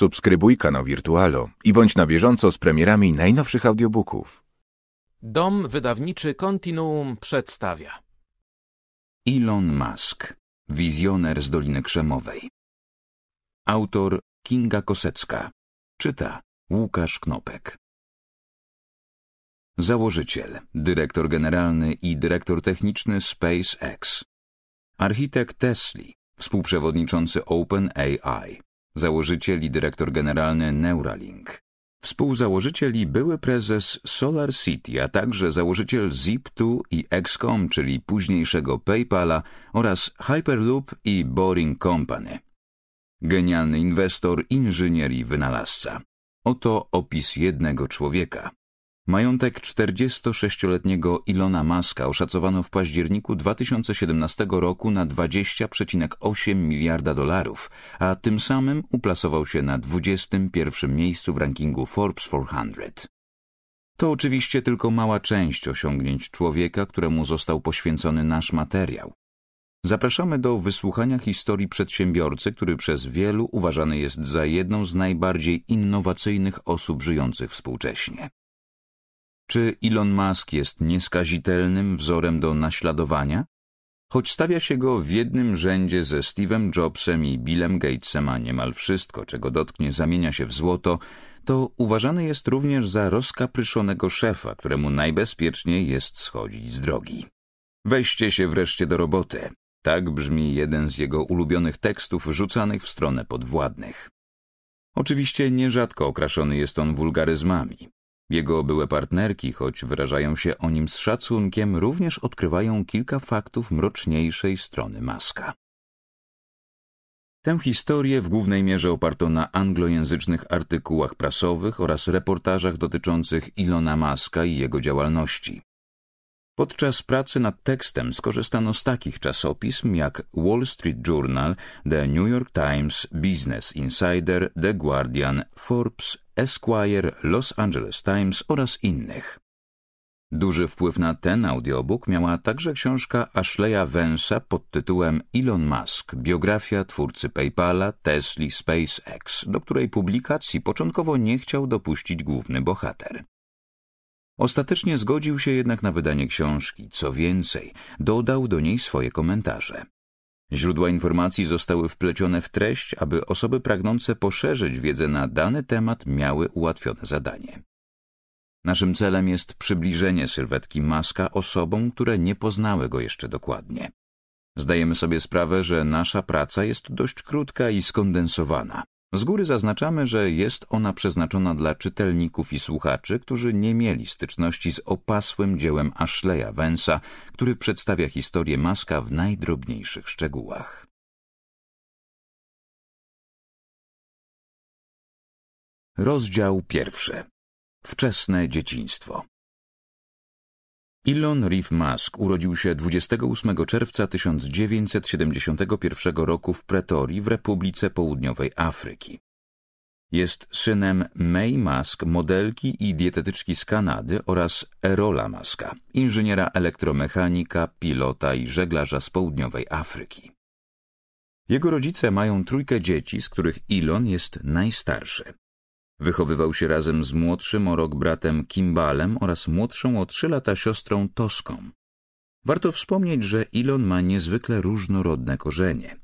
Subskrybuj kanał Wirtualo i bądź na bieżąco z premierami najnowszych audiobooków. Dom wydawniczy Continuum przedstawia Elon Musk, wizjoner z Doliny Krzemowej. Autor Kinga Kosecka. Czyta Łukasz Knopek. Założyciel, dyrektor generalny i dyrektor techniczny SpaceX. Architekt Tesla, współprzewodniczący OpenAI założyciel i dyrektor generalny Neuralink, współzałożyciel i były prezes Solar City, a także założyciel Zip2 i Excom, czyli późniejszego PayPala oraz Hyperloop i Boring Company. Genialny inwestor, inżynier i wynalazca. Oto opis jednego człowieka. Majątek 46-letniego Ilona Maska oszacowano w październiku 2017 roku na 20,8 miliarda dolarów, a tym samym uplasował się na 21 miejscu w rankingu Forbes 400. To oczywiście tylko mała część osiągnięć człowieka, któremu został poświęcony nasz materiał. Zapraszamy do wysłuchania historii przedsiębiorcy, który przez wielu uważany jest za jedną z najbardziej innowacyjnych osób żyjących współcześnie. Czy Elon Musk jest nieskazitelnym wzorem do naśladowania? Choć stawia się go w jednym rzędzie ze Steve'em Jobsem i Billem Gatesem, a niemal wszystko, czego dotknie, zamienia się w złoto, to uważany jest również za rozkapryszonego szefa, któremu najbezpieczniej jest schodzić z drogi. Weźcie się wreszcie do roboty. Tak brzmi jeden z jego ulubionych tekstów rzucanych w stronę podwładnych. Oczywiście nierzadko okraszony jest on wulgaryzmami. Jego były partnerki, choć wyrażają się o nim z szacunkiem, również odkrywają kilka faktów mroczniejszej strony Maska. Tę historię w głównej mierze oparto na anglojęzycznych artykułach prasowych oraz reportażach dotyczących Ilona Maska i jego działalności. Podczas pracy nad tekstem skorzystano z takich czasopism jak Wall Street Journal, The New York Times, Business Insider, The Guardian, Forbes, Esquire, Los Angeles Times oraz innych. Duży wpływ na ten audiobook miała także książka Ashleya Wensa pod tytułem Elon Musk, biografia twórcy PayPala, Tesla, SpaceX, do której publikacji początkowo nie chciał dopuścić główny bohater. Ostatecznie zgodził się jednak na wydanie książki. Co więcej, dodał do niej swoje komentarze. Źródła informacji zostały wplecione w treść, aby osoby pragnące poszerzyć wiedzę na dany temat miały ułatwione zadanie. Naszym celem jest przybliżenie sylwetki Maska osobom, które nie poznały go jeszcze dokładnie. Zdajemy sobie sprawę, że nasza praca jest dość krótka i skondensowana. Z góry zaznaczamy, że jest ona przeznaczona dla czytelników i słuchaczy, którzy nie mieli styczności z opasłym dziełem Ashleya Wensa, który przedstawia historię Maska w najdrobniejszych szczegółach. Rozdział pierwszy. Wczesne dzieciństwo. Elon Reeve Musk urodził się 28 czerwca 1971 roku w Pretorii w Republice Południowej Afryki. Jest synem May Musk, modelki i dietetyczki z Kanady oraz Erola Muska, inżyniera elektromechanika, pilota i żeglarza z Południowej Afryki. Jego rodzice mają trójkę dzieci, z których Elon jest najstarszy. Wychowywał się razem z młodszym o rok bratem Kimbalem oraz młodszą o trzy lata siostrą Toską. Warto wspomnieć, że Ilon ma niezwykle różnorodne korzenie.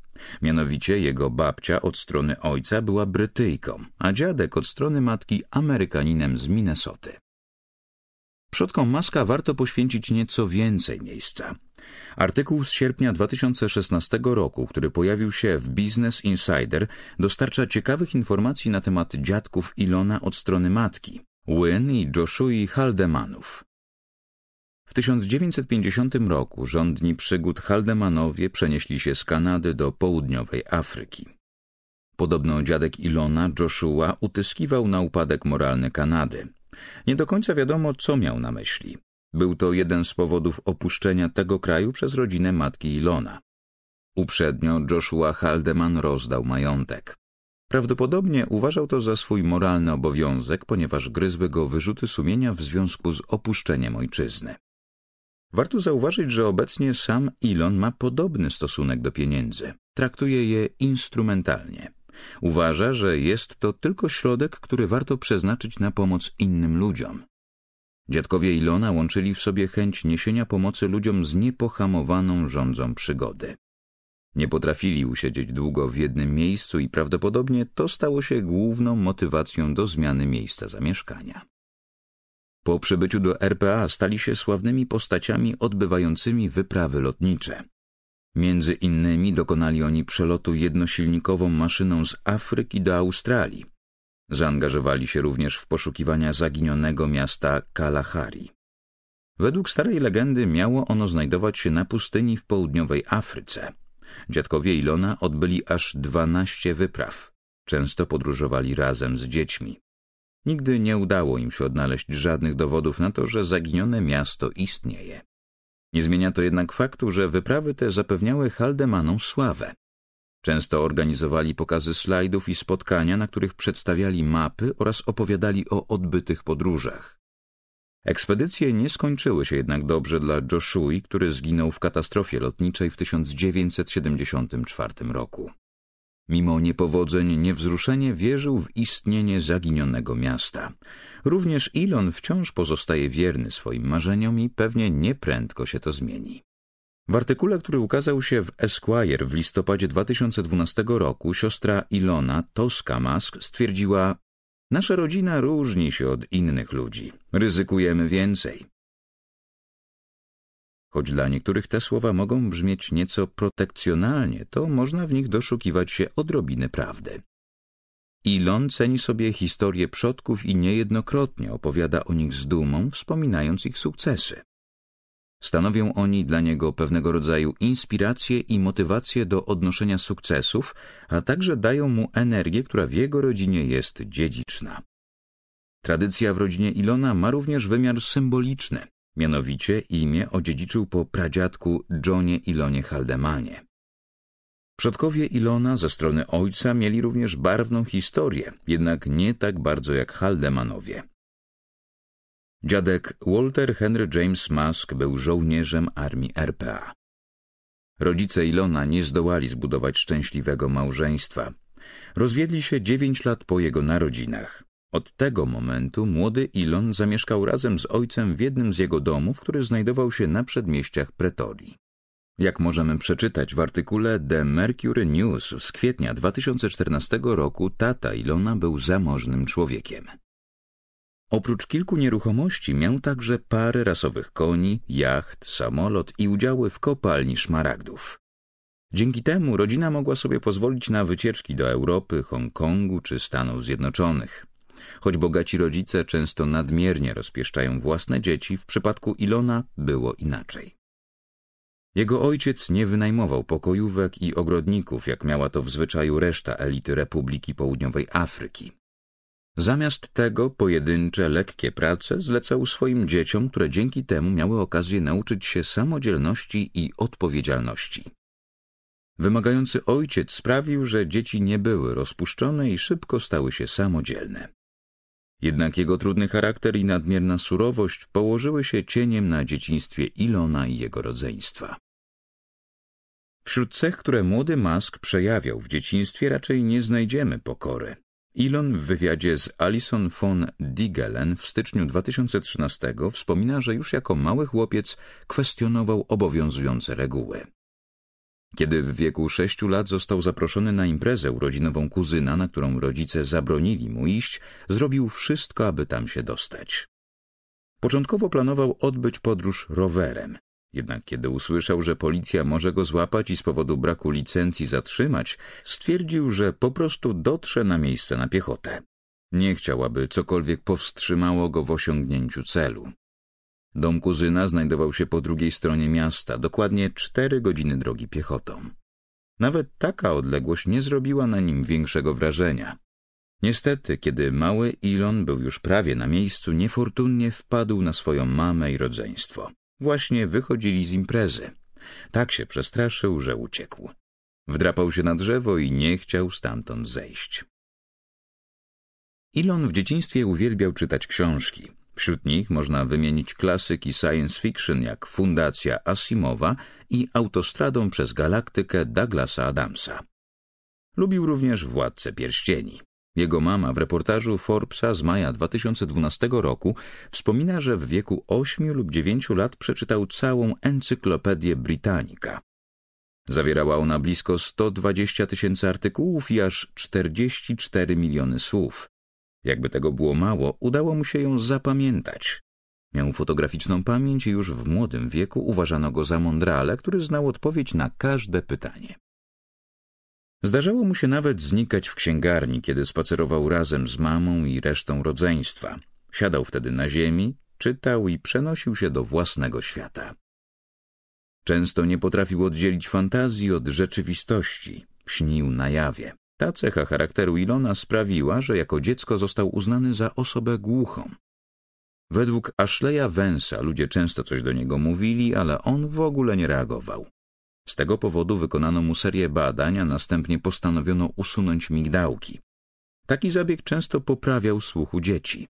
Mianowicie jego babcia od strony ojca była Brytyjką, a dziadek od strony matki Amerykaninem z Minnesoty. Przodkom Maska warto poświęcić nieco więcej miejsca. Artykuł z sierpnia 2016 roku, który pojawił się w Business Insider, dostarcza ciekawych informacji na temat dziadków Ilona od strony matki, Wynne i Joshua Haldemanów. W 1950 roku rządni przygód Haldemanowie przenieśli się z Kanady do południowej Afryki. Podobno dziadek Ilona, Joshua, utyskiwał na upadek moralny Kanady. Nie do końca wiadomo, co miał na myśli. Był to jeden z powodów opuszczenia tego kraju przez rodzinę matki Ilona. Uprzednio Joshua Haldeman rozdał majątek. Prawdopodobnie uważał to za swój moralny obowiązek, ponieważ gryzły go wyrzuty sumienia w związku z opuszczeniem ojczyzny. Warto zauważyć, że obecnie sam Elon ma podobny stosunek do pieniędzy. Traktuje je instrumentalnie. Uważa, że jest to tylko środek, który warto przeznaczyć na pomoc innym ludziom. Dziadkowie Ilona łączyli w sobie chęć niesienia pomocy ludziom z niepohamowaną rządzą przygody. Nie potrafili usiedzieć długo w jednym miejscu i prawdopodobnie to stało się główną motywacją do zmiany miejsca zamieszkania. Po przybyciu do RPA stali się sławnymi postaciami odbywającymi wyprawy lotnicze. Między innymi dokonali oni przelotu jednosilnikową maszyną z Afryki do Australii, Zaangażowali się również w poszukiwania zaginionego miasta Kalahari. Według starej legendy miało ono znajdować się na pustyni w południowej Afryce. Dziadkowie Ilona odbyli aż dwanaście wypraw. Często podróżowali razem z dziećmi. Nigdy nie udało im się odnaleźć żadnych dowodów na to, że zaginione miasto istnieje. Nie zmienia to jednak faktu, że wyprawy te zapewniały Haldemanom sławę. Często organizowali pokazy slajdów i spotkania, na których przedstawiali mapy oraz opowiadali o odbytych podróżach. Ekspedycje nie skończyły się jednak dobrze dla Joshua, który zginął w katastrofie lotniczej w 1974 roku. Mimo niepowodzeń niewzruszenie wierzył w istnienie zaginionego miasta. Również Ilon wciąż pozostaje wierny swoim marzeniom i pewnie nieprędko się to zmieni. W artykule, który ukazał się w Esquire w listopadzie 2012 roku, siostra Ilona Toska-Mask stwierdziła Nasza rodzina różni się od innych ludzi. Ryzykujemy więcej. Choć dla niektórych te słowa mogą brzmieć nieco protekcjonalnie, to można w nich doszukiwać się odrobiny prawdy. Ilon ceni sobie historię przodków i niejednokrotnie opowiada o nich z dumą, wspominając ich sukcesy. Stanowią oni dla niego pewnego rodzaju inspirację i motywację do odnoszenia sukcesów, a także dają mu energię, która w jego rodzinie jest dziedziczna. Tradycja w rodzinie Ilona ma również wymiar symboliczny, mianowicie imię odziedziczył po pradziadku Johnie Ilonie Haldemanie. Przodkowie Ilona ze strony ojca mieli również barwną historię, jednak nie tak bardzo jak Haldemanowie. Dziadek Walter Henry James Musk był żołnierzem armii RPA. Rodzice Ilona nie zdołali zbudować szczęśliwego małżeństwa. Rozwiedli się dziewięć lat po jego narodzinach. Od tego momentu młody Ilon zamieszkał razem z ojcem w jednym z jego domów, który znajdował się na przedmieściach Pretorii. Jak możemy przeczytać w artykule The Mercury News z kwietnia 2014 roku, tata Ilona był zamożnym człowiekiem. Oprócz kilku nieruchomości miał także parę rasowych koni, jacht, samolot i udziały w kopalni szmaragdów. Dzięki temu rodzina mogła sobie pozwolić na wycieczki do Europy, Hongkongu czy Stanów Zjednoczonych. Choć bogaci rodzice często nadmiernie rozpieszczają własne dzieci, w przypadku Ilona było inaczej. Jego ojciec nie wynajmował pokojówek i ogrodników, jak miała to w zwyczaju reszta elity Republiki Południowej Afryki. Zamiast tego pojedyncze, lekkie prace zlecał swoim dzieciom, które dzięki temu miały okazję nauczyć się samodzielności i odpowiedzialności. Wymagający ojciec sprawił, że dzieci nie były rozpuszczone i szybko stały się samodzielne. Jednak jego trudny charakter i nadmierna surowość położyły się cieniem na dzieciństwie Ilona i jego rodzeństwa. Wśród cech, które młody Mask przejawiał w dzieciństwie, raczej nie znajdziemy pokory. Elon w wywiadzie z Alison von Digelen w styczniu 2013 wspomina, że już jako mały chłopiec kwestionował obowiązujące reguły. Kiedy w wieku sześciu lat został zaproszony na imprezę urodzinową kuzyna, na którą rodzice zabronili mu iść, zrobił wszystko, aby tam się dostać. Początkowo planował odbyć podróż rowerem, jednak kiedy usłyszał, że policja może go złapać i z powodu braku licencji zatrzymać, stwierdził, że po prostu dotrze na miejsce na piechotę. Nie chciał, aby cokolwiek powstrzymało go w osiągnięciu celu. Dom kuzyna znajdował się po drugiej stronie miasta, dokładnie cztery godziny drogi piechotą. Nawet taka odległość nie zrobiła na nim większego wrażenia. Niestety, kiedy mały Ilon był już prawie na miejscu, niefortunnie wpadł na swoją mamę i rodzeństwo. Właśnie wychodzili z imprezy. Tak się przestraszył, że uciekł. Wdrapał się na drzewo i nie chciał stamtąd zejść. Ilon w dzieciństwie uwielbiał czytać książki. Wśród nich można wymienić klasyki science fiction jak Fundacja Asimowa i Autostradą przez Galaktykę Douglasa Adamsa. Lubił również Władcę Pierścieni. Jego mama w reportażu Forbesa z maja 2012 roku wspomina, że w wieku 8 lub 9 lat przeczytał całą encyklopedię Britannica. Zawierała ona blisko 120 tysięcy artykułów i aż 44 miliony słów. Jakby tego było mało, udało mu się ją zapamiętać. Miał fotograficzną pamięć i już w młodym wieku uważano go za mądrale, który znał odpowiedź na każde pytanie. Zdarzało mu się nawet znikać w księgarni, kiedy spacerował razem z mamą i resztą rodzeństwa. Siadał wtedy na ziemi, czytał i przenosił się do własnego świata. Często nie potrafił oddzielić fantazji od rzeczywistości. Śnił na jawie. Ta cecha charakteru Ilona sprawiła, że jako dziecko został uznany za osobę głuchą. Według Ashleya Wensa ludzie często coś do niego mówili, ale on w ogóle nie reagował. Z tego powodu wykonano mu serię badań, a następnie postanowiono usunąć migdałki. Taki zabieg często poprawiał słuchu dzieci.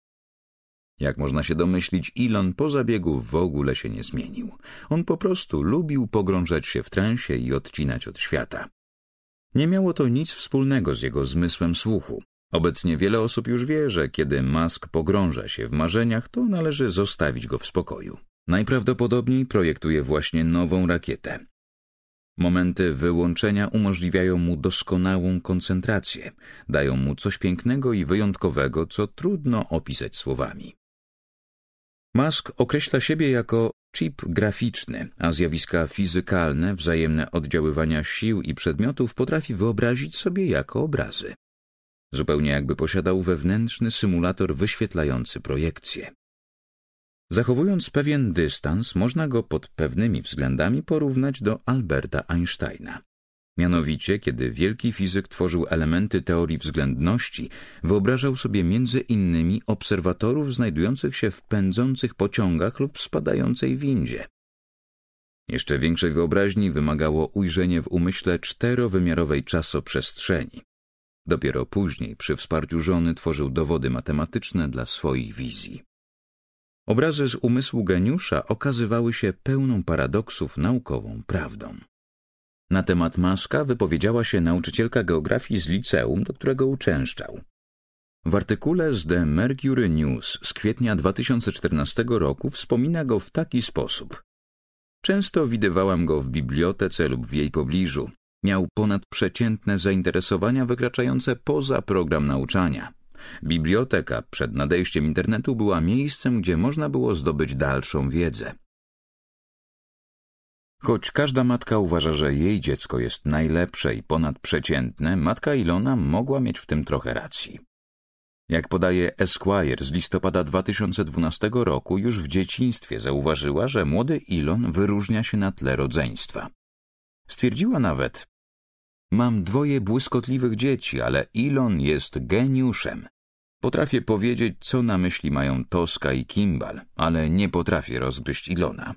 Jak można się domyślić, Elon po zabiegu w ogóle się nie zmienił. On po prostu lubił pogrążać się w transie i odcinać od świata. Nie miało to nic wspólnego z jego zmysłem słuchu. Obecnie wiele osób już wie, że kiedy Musk pogrąża się w marzeniach, to należy zostawić go w spokoju. Najprawdopodobniej projektuje właśnie nową rakietę. Momenty wyłączenia umożliwiają mu doskonałą koncentrację, dają mu coś pięknego i wyjątkowego, co trudno opisać słowami. Musk określa siebie jako chip graficzny, a zjawiska fizykalne, wzajemne oddziaływania sił i przedmiotów potrafi wyobrazić sobie jako obrazy. Zupełnie jakby posiadał wewnętrzny symulator wyświetlający projekcje. Zachowując pewien dystans, można go pod pewnymi względami porównać do Alberta Einsteina. Mianowicie, kiedy wielki fizyk tworzył elementy teorii względności, wyobrażał sobie między innymi obserwatorów znajdujących się w pędzących pociągach lub spadającej windzie. Jeszcze większej wyobraźni wymagało ujrzenie w umyśle czterowymiarowej czasoprzestrzeni. Dopiero później przy wsparciu żony tworzył dowody matematyczne dla swoich wizji. Obrazy z umysłu geniusza okazywały się pełną paradoksów naukową prawdą. Na temat Maska wypowiedziała się nauczycielka geografii z liceum, do którego uczęszczał. W artykule z The Mercury News z kwietnia 2014 roku wspomina go w taki sposób. Często widywałam go w bibliotece lub w jej pobliżu. Miał ponadprzeciętne zainteresowania wykraczające poza program nauczania. Biblioteka przed nadejściem internetu była miejscem, gdzie można było zdobyć dalszą wiedzę. Choć każda matka uważa, że jej dziecko jest najlepsze i ponadprzeciętne, matka Ilona mogła mieć w tym trochę racji. Jak podaje Esquire z listopada 2012 roku, już w dzieciństwie zauważyła, że młody Ilon wyróżnia się na tle rodzeństwa. Stwierdziła nawet: Mam dwoje błyskotliwych dzieci, ale Ilon jest geniuszem. Potrafię powiedzieć, co na myśli mają Toska i Kimbal, ale nie potrafię rozgryźć Ilona.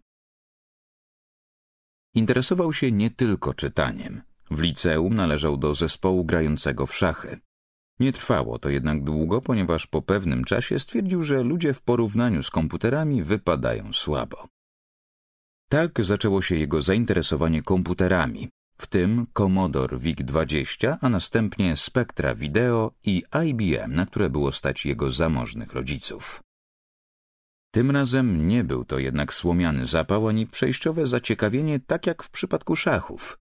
Interesował się nie tylko czytaniem. W liceum należał do zespołu grającego w szachy. Nie trwało to jednak długo, ponieważ po pewnym czasie stwierdził, że ludzie w porównaniu z komputerami wypadają słabo. Tak zaczęło się jego zainteresowanie komputerami, w tym Commodore VIC-20, a następnie Spectra Video i IBM, na które było stać jego zamożnych rodziców. Tym razem nie był to jednak słomiany zapał ani przejściowe zaciekawienie, tak jak w przypadku szachów.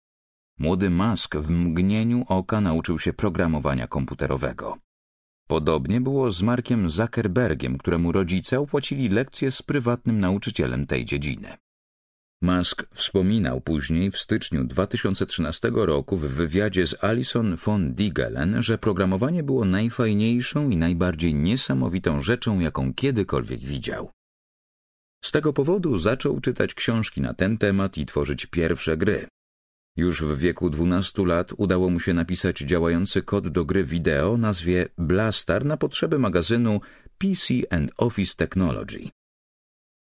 Młody Musk w mgnieniu oka nauczył się programowania komputerowego. Podobnie było z Markiem Zuckerbergiem, któremu rodzice opłacili lekcje z prywatnym nauczycielem tej dziedziny. Musk wspominał później w styczniu 2013 roku w wywiadzie z Alison von Diegelen, że programowanie było najfajniejszą i najbardziej niesamowitą rzeczą, jaką kiedykolwiek widział. Z tego powodu zaczął czytać książki na ten temat i tworzyć pierwsze gry. Już w wieku 12 lat udało mu się napisać działający kod do gry wideo o nazwie Blastar na potrzeby magazynu PC and Office Technology.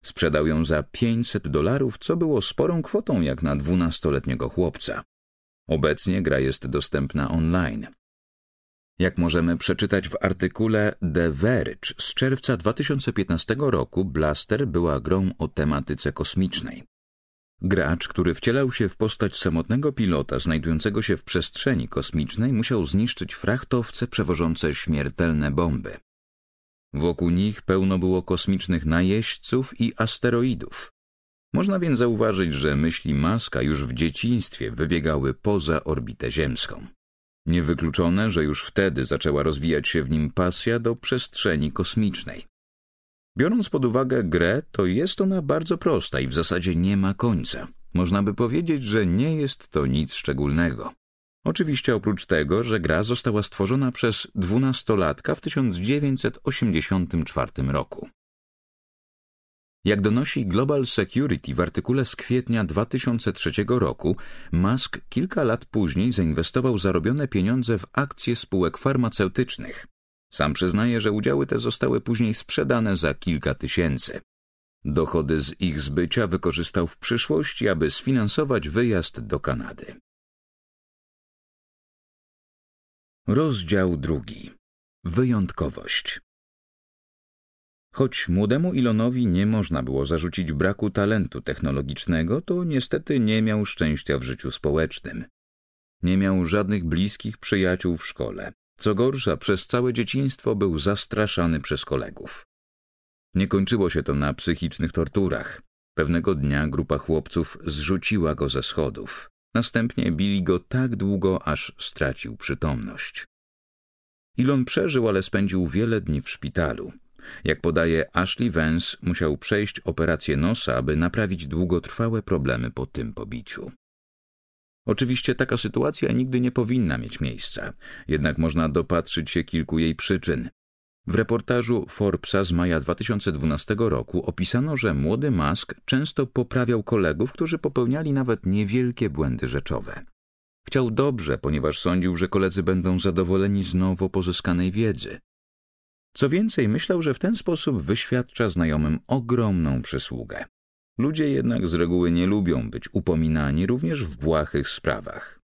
Sprzedał ją za 500 dolarów, co było sporą kwotą jak na dwunastoletniego chłopca. Obecnie gra jest dostępna online. Jak możemy przeczytać w artykule The Verge z czerwca 2015 roku, Blaster była grą o tematyce kosmicznej. Gracz, który wcielał się w postać samotnego pilota znajdującego się w przestrzeni kosmicznej, musiał zniszczyć frachtowce przewożące śmiertelne bomby. Wokół nich pełno było kosmicznych najeźdźców i asteroidów. Można więc zauważyć, że myśli Maska już w dzieciństwie wybiegały poza orbitę ziemską. Niewykluczone, że już wtedy zaczęła rozwijać się w nim pasja do przestrzeni kosmicznej. Biorąc pod uwagę grę, to jest ona bardzo prosta i w zasadzie nie ma końca. Można by powiedzieć, że nie jest to nic szczególnego. Oczywiście oprócz tego, że gra została stworzona przez dwunastolatka w 1984 roku. Jak donosi Global Security w artykule z kwietnia 2003 roku, Musk kilka lat później zainwestował zarobione pieniądze w akcje spółek farmaceutycznych. Sam przyznaje, że udziały te zostały później sprzedane za kilka tysięcy. Dochody z ich zbycia wykorzystał w przyszłości, aby sfinansować wyjazd do Kanady. Rozdział drugi. Wyjątkowość. Choć młodemu Ilonowi nie można było zarzucić braku talentu technologicznego, to niestety nie miał szczęścia w życiu społecznym. Nie miał żadnych bliskich przyjaciół w szkole. Co gorsza, przez całe dzieciństwo był zastraszany przez kolegów. Nie kończyło się to na psychicznych torturach. Pewnego dnia grupa chłopców zrzuciła go ze schodów. Następnie bili go tak długo, aż stracił przytomność. Ilon przeżył, ale spędził wiele dni w szpitalu. Jak podaje Ashley Vance, musiał przejść operację nosa, aby naprawić długotrwałe problemy po tym pobiciu. Oczywiście taka sytuacja nigdy nie powinna mieć miejsca, jednak można dopatrzyć się kilku jej przyczyn. W reportażu Forbesa z maja 2012 roku opisano, że młody Musk często poprawiał kolegów, którzy popełniali nawet niewielkie błędy rzeczowe. Chciał dobrze, ponieważ sądził, że koledzy będą zadowoleni z nowo pozyskanej wiedzy. Co więcej, myślał, że w ten sposób wyświadcza znajomym ogromną przysługę. Ludzie jednak z reguły nie lubią być upominani również w błahych sprawach.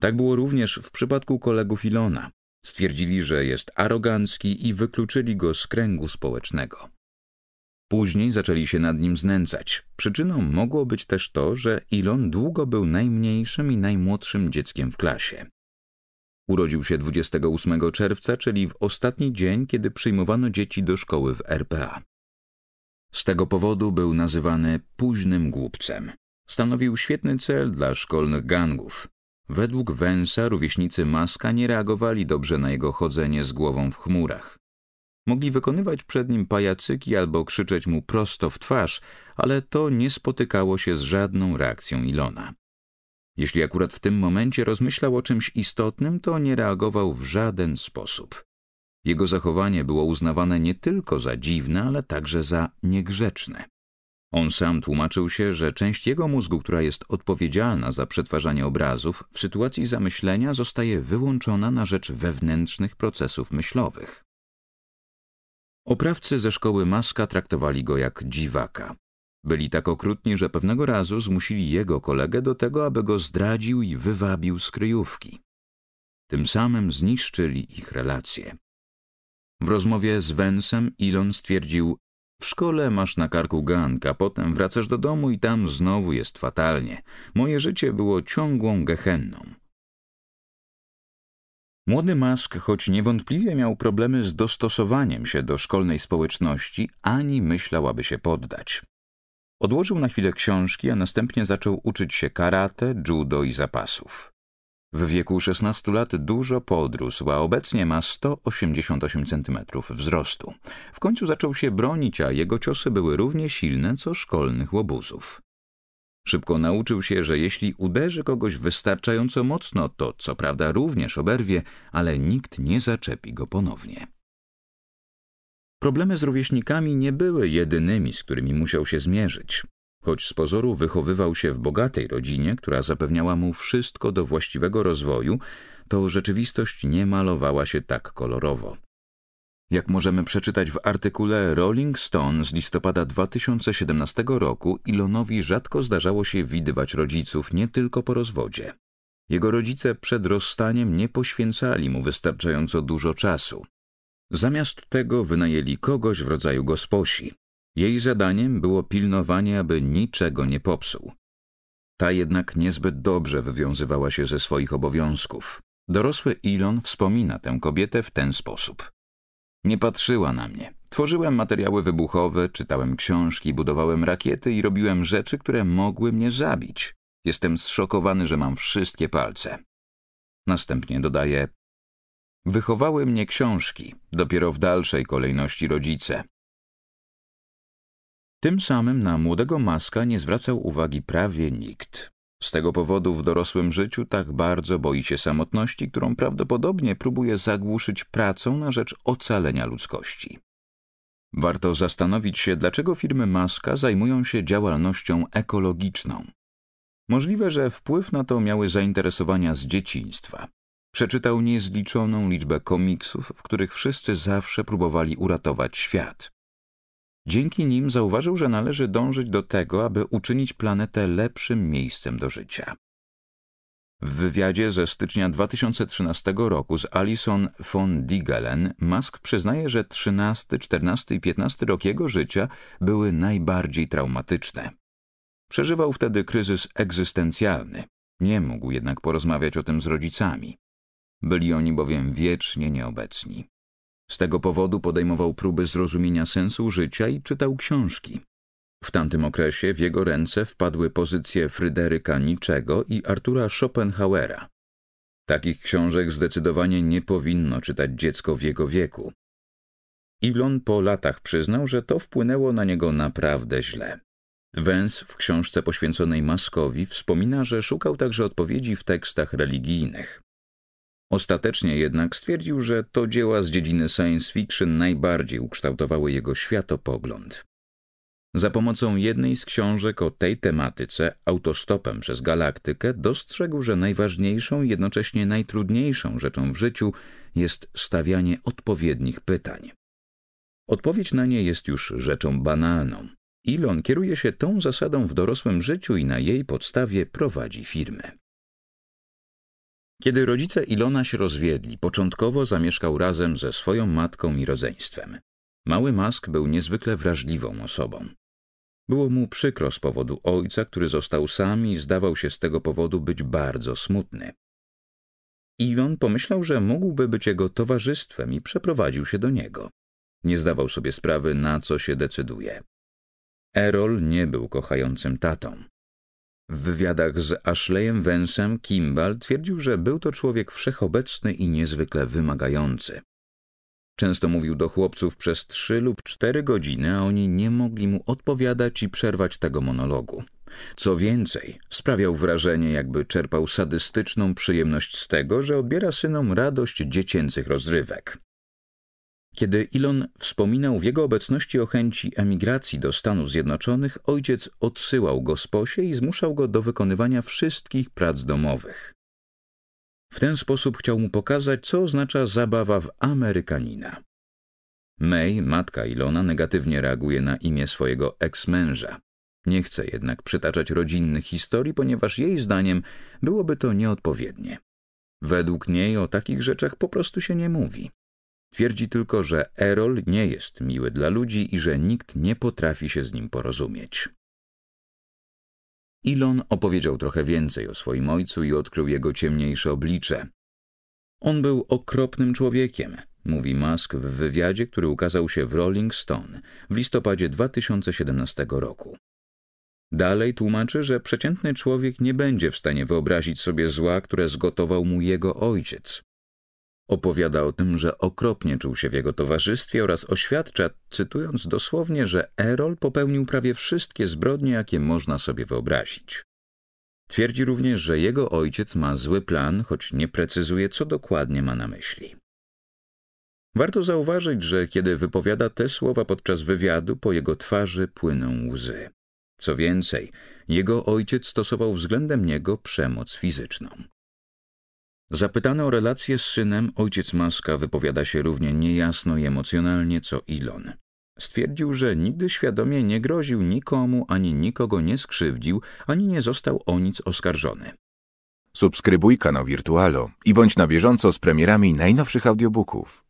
Tak było również w przypadku kolegów Ilona. Stwierdzili, że jest arogancki i wykluczyli go z kręgu społecznego. Później zaczęli się nad nim znęcać. Przyczyną mogło być też to, że Ilon długo był najmniejszym i najmłodszym dzieckiem w klasie. Urodził się 28 czerwca, czyli w ostatni dzień, kiedy przyjmowano dzieci do szkoły w RPA. Z tego powodu był nazywany późnym głupcem. Stanowił świetny cel dla szkolnych gangów. Według Węsa rówieśnicy Maska nie reagowali dobrze na jego chodzenie z głową w chmurach. Mogli wykonywać przed nim pajacyki albo krzyczeć mu prosto w twarz, ale to nie spotykało się z żadną reakcją Ilona. Jeśli akurat w tym momencie rozmyślał o czymś istotnym, to nie reagował w żaden sposób. Jego zachowanie było uznawane nie tylko za dziwne, ale także za niegrzeczne. On sam tłumaczył się, że część jego mózgu, która jest odpowiedzialna za przetwarzanie obrazów, w sytuacji zamyślenia zostaje wyłączona na rzecz wewnętrznych procesów myślowych. Oprawcy ze szkoły Maska traktowali go jak dziwaka. Byli tak okrutni, że pewnego razu zmusili jego kolegę do tego, aby go zdradził i wywabił z kryjówki. Tym samym zniszczyli ich relacje. W rozmowie z Wensem Elon stwierdził, w szkole masz na karku ganka, potem wracasz do domu i tam znowu jest fatalnie. Moje życie było ciągłą gehenną. Młody Musk, choć niewątpliwie miał problemy z dostosowaniem się do szkolnej społeczności, ani myślał, aby się poddać. Odłożył na chwilę książki, a następnie zaczął uczyć się karate, judo i zapasów. W wieku 16 lat dużo podrósł, a obecnie ma 188 cm wzrostu. W końcu zaczął się bronić, a jego ciosy były równie silne co szkolnych łobuzów. Szybko nauczył się, że jeśli uderzy kogoś wystarczająco mocno, to co prawda również oberwie, ale nikt nie zaczepi go ponownie. Problemy z rówieśnikami nie były jedynymi, z którymi musiał się zmierzyć. Choć z pozoru wychowywał się w bogatej rodzinie, która zapewniała mu wszystko do właściwego rozwoju, to rzeczywistość nie malowała się tak kolorowo. Jak możemy przeczytać w artykule Rolling Stone z listopada 2017 roku, Ilonowi rzadko zdarzało się widywać rodziców nie tylko po rozwodzie. Jego rodzice przed rozstaniem nie poświęcali mu wystarczająco dużo czasu. Zamiast tego wynajęli kogoś w rodzaju gosposi. Jej zadaniem było pilnowanie, aby niczego nie popsuł. Ta jednak niezbyt dobrze wywiązywała się ze swoich obowiązków. Dorosły Ilon wspomina tę kobietę w ten sposób. Nie patrzyła na mnie. Tworzyłem materiały wybuchowe, czytałem książki, budowałem rakiety i robiłem rzeczy, które mogły mnie zabić. Jestem zszokowany, że mam wszystkie palce. Następnie dodaje: Wychowały mnie książki, dopiero w dalszej kolejności rodzice. Tym samym na młodego Maska nie zwracał uwagi prawie nikt. Z tego powodu w dorosłym życiu tak bardzo boi się samotności, którą prawdopodobnie próbuje zagłuszyć pracą na rzecz ocalenia ludzkości. Warto zastanowić się, dlaczego firmy Maska zajmują się działalnością ekologiczną. Możliwe, że wpływ na to miały zainteresowania z dzieciństwa. Przeczytał niezliczoną liczbę komiksów, w których wszyscy zawsze próbowali uratować świat. Dzięki nim zauważył, że należy dążyć do tego, aby uczynić planetę lepszym miejscem do życia. W wywiadzie ze stycznia 2013 roku z Alison von Diegelen Musk przyznaje, że 13, 14 i 15 rok jego życia były najbardziej traumatyczne. Przeżywał wtedy kryzys egzystencjalny. Nie mógł jednak porozmawiać o tym z rodzicami. Byli oni bowiem wiecznie nieobecni. Z tego powodu podejmował próby zrozumienia sensu życia i czytał książki. W tamtym okresie w jego ręce wpadły pozycje Fryderyka Niczego i Artura Schopenhauera. Takich książek zdecydowanie nie powinno czytać dziecko w jego wieku. Ilon po latach przyznał, że to wpłynęło na niego naprawdę źle. Wens w książce poświęconej Maskowi wspomina, że szukał także odpowiedzi w tekstach religijnych. Ostatecznie jednak stwierdził, że to dzieła z dziedziny science fiction najbardziej ukształtowały jego światopogląd. Za pomocą jednej z książek o tej tematyce, autostopem przez galaktykę, dostrzegł, że najważniejszą, jednocześnie najtrudniejszą rzeczą w życiu jest stawianie odpowiednich pytań. Odpowiedź na nie jest już rzeczą banalną. Elon kieruje się tą zasadą w dorosłym życiu i na jej podstawie prowadzi firmy. Kiedy rodzice Ilona się rozwiedli, początkowo zamieszkał razem ze swoją matką i rodzeństwem. Mały Mask był niezwykle wrażliwą osobą. Było mu przykro z powodu ojca, który został sam i zdawał się z tego powodu być bardzo smutny. Ilon pomyślał, że mógłby być jego towarzystwem i przeprowadził się do niego. Nie zdawał sobie sprawy, na co się decyduje. Erol nie był kochającym tatą. W wywiadach z Ashleyem Wensem Kimball twierdził, że był to człowiek wszechobecny i niezwykle wymagający. Często mówił do chłopców przez trzy lub cztery godziny, a oni nie mogli mu odpowiadać i przerwać tego monologu. Co więcej, sprawiał wrażenie, jakby czerpał sadystyczną przyjemność z tego, że odbiera synom radość dziecięcych rozrywek. Kiedy Ilon wspominał w jego obecności o chęci emigracji do Stanów Zjednoczonych, ojciec odsyłał go z posie i zmuszał go do wykonywania wszystkich prac domowych. W ten sposób chciał mu pokazać, co oznacza zabawa w Amerykanina. May, matka Ilona, negatywnie reaguje na imię swojego eksmęża. Nie chce jednak przytaczać rodzinnych historii, ponieważ jej zdaniem byłoby to nieodpowiednie. Według niej o takich rzeczach po prostu się nie mówi. Twierdzi tylko, że Erol nie jest miły dla ludzi i że nikt nie potrafi się z nim porozumieć. Ilon opowiedział trochę więcej o swoim ojcu i odkrył jego ciemniejsze oblicze. On był okropnym człowiekiem, mówi Musk w wywiadzie, który ukazał się w Rolling Stone w listopadzie 2017 roku. Dalej tłumaczy, że przeciętny człowiek nie będzie w stanie wyobrazić sobie zła, które zgotował mu jego ojciec. Opowiada o tym, że okropnie czuł się w jego towarzystwie oraz oświadcza, cytując dosłownie, że Erol popełnił prawie wszystkie zbrodnie, jakie można sobie wyobrazić. Twierdzi również, że jego ojciec ma zły plan, choć nie precyzuje, co dokładnie ma na myśli. Warto zauważyć, że kiedy wypowiada te słowa podczas wywiadu, po jego twarzy płyną łzy. Co więcej, jego ojciec stosował względem niego przemoc fizyczną. Zapytany o relację z synem, ojciec Maska wypowiada się równie niejasno i emocjonalnie co Ilon. Stwierdził, że nigdy świadomie nie groził nikomu, ani nikogo nie skrzywdził, ani nie został o nic oskarżony. Subskrybuj kanał Virtualo i bądź na bieżąco z premierami najnowszych audiobooków.